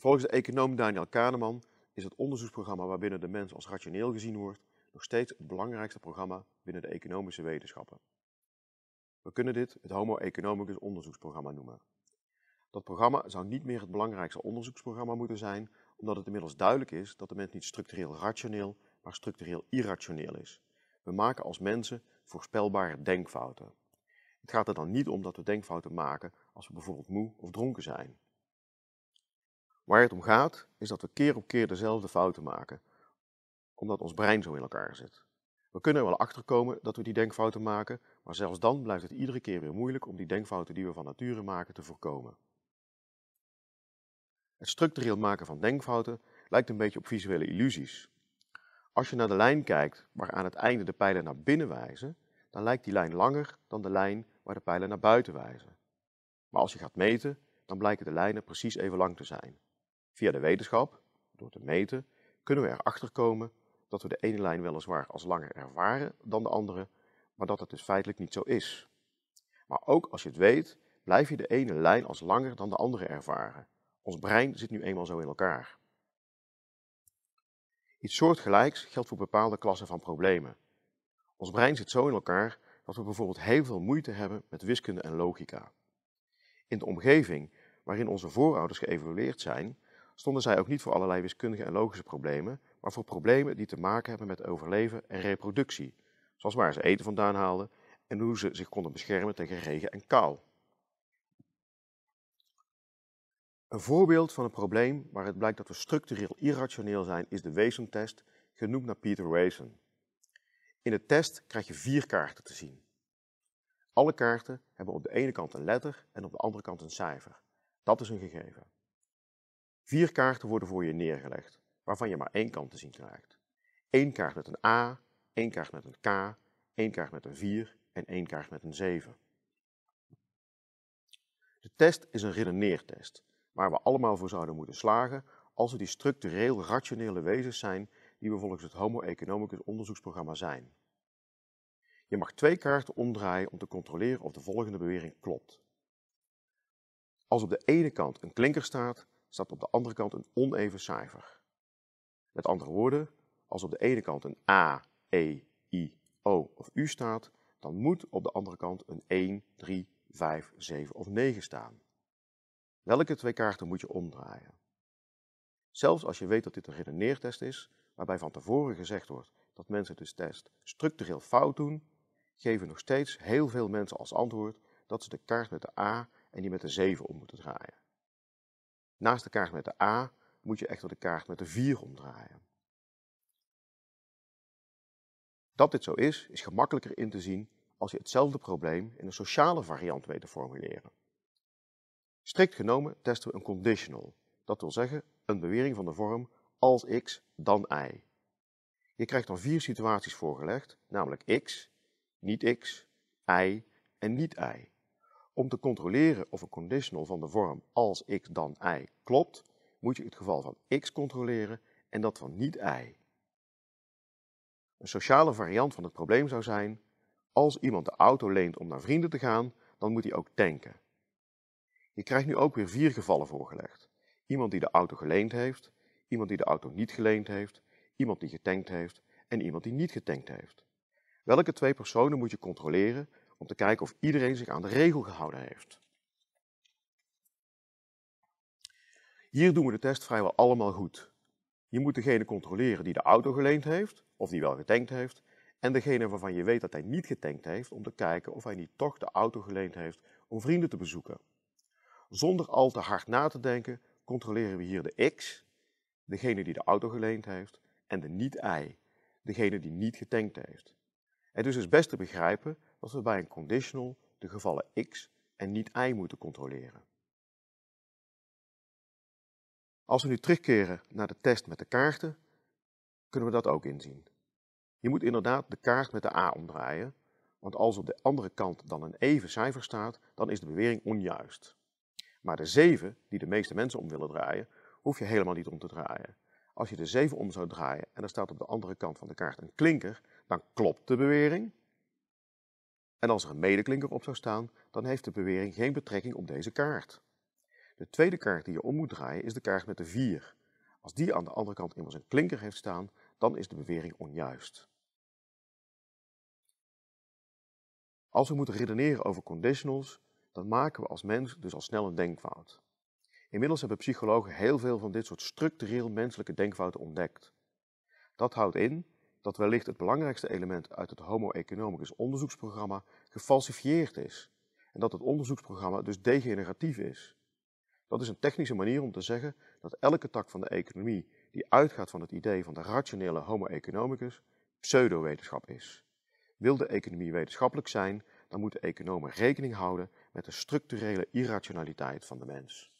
Volgens de econoom Daniel Kahneman is het onderzoeksprogramma waarbinnen de mens als rationeel gezien wordt nog steeds het belangrijkste programma binnen de economische wetenschappen. We kunnen dit het Homo Economicus onderzoeksprogramma noemen. Dat programma zou niet meer het belangrijkste onderzoeksprogramma moeten zijn, omdat het inmiddels duidelijk is dat de mens niet structureel rationeel, maar structureel irrationeel is. We maken als mensen voorspelbare denkfouten. Het gaat er dan niet om dat we denkfouten maken als we bijvoorbeeld moe of dronken zijn. Waar het om gaat, is dat we keer op keer dezelfde fouten maken, omdat ons brein zo in elkaar zit. We kunnen er wel achter komen dat we die denkfouten maken, maar zelfs dan blijft het iedere keer weer moeilijk om die denkfouten die we van nature maken te voorkomen. Het structureel maken van denkfouten lijkt een beetje op visuele illusies. Als je naar de lijn kijkt waar aan het einde de pijlen naar binnen wijzen, dan lijkt die lijn langer dan de lijn waar de pijlen naar buiten wijzen. Maar als je gaat meten, dan blijken de lijnen precies even lang te zijn. Via de wetenschap, door te meten, kunnen we erachter komen dat we de ene lijn weliswaar als langer ervaren dan de andere, maar dat het dus feitelijk niet zo is. Maar ook als je het weet, blijf je de ene lijn als langer dan de andere ervaren. Ons brein zit nu eenmaal zo in elkaar. Iets soortgelijks geldt voor bepaalde klassen van problemen. Ons brein zit zo in elkaar dat we bijvoorbeeld heel veel moeite hebben met wiskunde en logica. In de omgeving waarin onze voorouders geëvolueerd zijn, stonden zij ook niet voor allerlei wiskundige en logische problemen, maar voor problemen die te maken hebben met overleven en reproductie, zoals waar ze eten vandaan haalden en hoe ze zich konden beschermen tegen regen en kou. Een voorbeeld van een probleem waar het blijkt dat we structureel irrationeel zijn is de Wason-test, genoemd naar Peter Wason. In de test krijg je vier kaarten te zien. Alle kaarten hebben op de ene kant een letter en op de andere kant een cijfer. Dat is een gegeven. Vier kaarten worden voor je neergelegd, waarvan je maar één kant te zien krijgt. Eén kaart met een A, één kaart met een K, één kaart met een 4 en één kaart met een 7. De test is een redeneertest, waar we allemaal voor zouden moeten slagen als we die structureel rationele wezens zijn die we volgens het Homo economicus onderzoeksprogramma zijn. Je mag twee kaarten omdraaien om te controleren of de volgende bewering klopt. Als op de ene kant een klinker staat, staat op de andere kant een oneven cijfer. Met andere woorden, als op de ene kant een A, E, I, O of U staat, dan moet op de andere kant een 1, 3, 5, 7 of 9 staan. Welke twee kaarten moet je omdraaien? Zelfs als je weet dat dit een redeneertest is, waarbij van tevoren gezegd wordt dat mensen de dus test structureel fout doen, geven nog steeds heel veel mensen als antwoord dat ze de kaart met de A en die met de 7 om moeten draaien. Naast de kaart met de A moet je echter de kaart met de 4 omdraaien. Dat dit zo is, is gemakkelijker in te zien als je hetzelfde probleem in een sociale variant weet te formuleren. Strikt genomen testen we een conditional, dat wil zeggen een bewering van de vorm als x dan y. Je krijgt dan vier situaties voorgelegd, namelijk x, niet x, y en niet y. Om te controleren of een conditional van de vorm als x dan y klopt, moet je het geval van x controleren en dat van niet y. Een sociale variant van het probleem zou zijn, als iemand de auto leent om naar vrienden te gaan, dan moet hij ook tanken. Je krijgt nu ook weer vier gevallen voorgelegd. Iemand die de auto geleend heeft, iemand die de auto niet geleend heeft, iemand die getankt heeft en iemand die niet getankt heeft. Welke twee personen moet je controleren om te kijken of iedereen zich aan de regel gehouden heeft. Hier doen we de test vrijwel allemaal goed. Je moet degene controleren die de auto geleend heeft, of die wel getankt heeft, en degene waarvan je weet dat hij niet getankt heeft, om te kijken of hij niet toch de auto geleend heeft om vrienden te bezoeken. Zonder al te hard na te denken, controleren we hier de X, degene die de auto geleend heeft, en de niet-I, degene die niet getankt heeft. Het is dus best te begrijpen dat we bij een conditional de gevallen x en niet y moeten controleren. Als we nu terugkeren naar de test met de kaarten, kunnen we dat ook inzien. Je moet inderdaad de kaart met de a omdraaien, want als op de andere kant dan een even cijfer staat, dan is de bewering onjuist. Maar de 7, die de meeste mensen om willen draaien, hoef je helemaal niet om te draaien. Als je de 7 om zou draaien en er staat op de andere kant van de kaart een klinker, dan klopt de bewering. En als er een medeklinker op zou staan, dan heeft de bewering geen betrekking op deze kaart. De tweede kaart die je om moet draaien is de kaart met de 4. Als die aan de andere kant immers een klinker heeft staan, dan is de bewering onjuist. Als we moeten redeneren over conditionals, dan maken we als mens dus al snel een denkfout. Inmiddels hebben psychologen heel veel van dit soort structureel menselijke denkfouten ontdekt. Dat houdt in dat wellicht het belangrijkste element uit het Homo economicus onderzoeksprogramma gefalsifieerd is en dat het onderzoeksprogramma dus degeneratief is. Dat is een technische manier om te zeggen dat elke tak van de economie die uitgaat van het idee van de rationele Homo economicus pseudowetenschap is. Wil de economie wetenschappelijk zijn, dan moeten economen rekening houden met de structurele irrationaliteit van de mens.